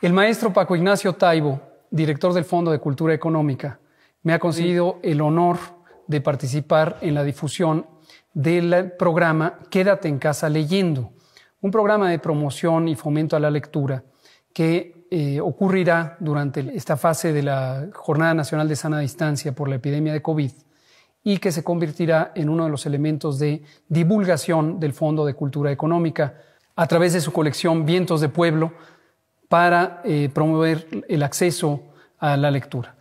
El maestro Paco Ignacio Taibo, director del Fondo de Cultura Económica, me ha concedido el honor de participar en la difusión del programa Quédate en casa leyendo, un programa de promoción y fomento a la lectura que eh, ocurrirá durante esta fase de la Jornada Nacional de Sana Distancia por la epidemia de COVID y que se convertirá en uno de los elementos de divulgación del Fondo de Cultura Económica a través de su colección Vientos de Pueblo, para eh, promover el acceso a la lectura.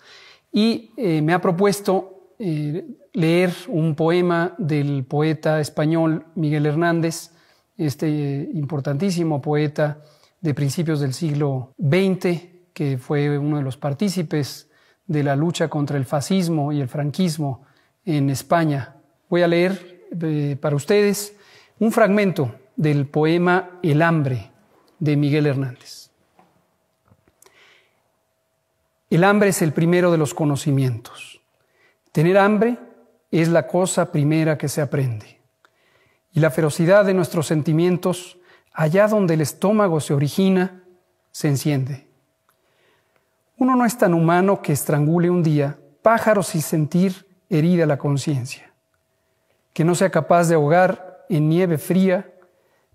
Y eh, me ha propuesto eh, leer un poema del poeta español Miguel Hernández, este importantísimo poeta de principios del siglo XX, que fue uno de los partícipes de la lucha contra el fascismo y el franquismo en España. Voy a leer para ustedes un fragmento del poema El hambre de Miguel Hernández. El hambre es el primero de los conocimientos. Tener hambre es la cosa primera que se aprende. Y la ferocidad de nuestros sentimientos, allá donde el estómago se origina, se enciende. Uno no es tan humano que estrangule un día pájaros sin sentir herida la conciencia, que no sea capaz de ahogar en nieve fría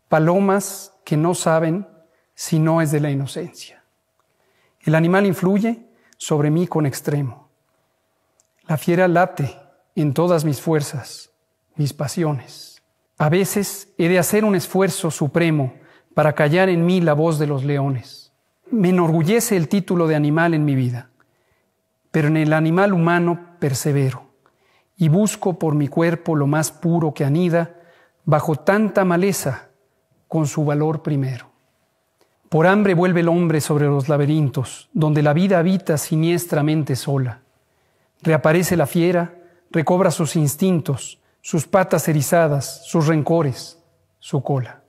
palomas que no saben si no es de la inocencia. El animal influye sobre mí con extremo. La fiera late en todas mis fuerzas, mis pasiones. A veces he de hacer un esfuerzo supremo para callar en mí la voz de los leones. Me enorgullece el título de animal en mi vida, pero en el animal humano persevero y busco por mi cuerpo lo más puro que anida bajo tanta maleza con su valor primero. Por hambre vuelve el hombre sobre los laberintos, donde la vida habita siniestramente sola. Reaparece la fiera, recobra sus instintos, sus patas erizadas, sus rencores, su cola.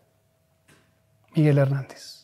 Miguel Hernández.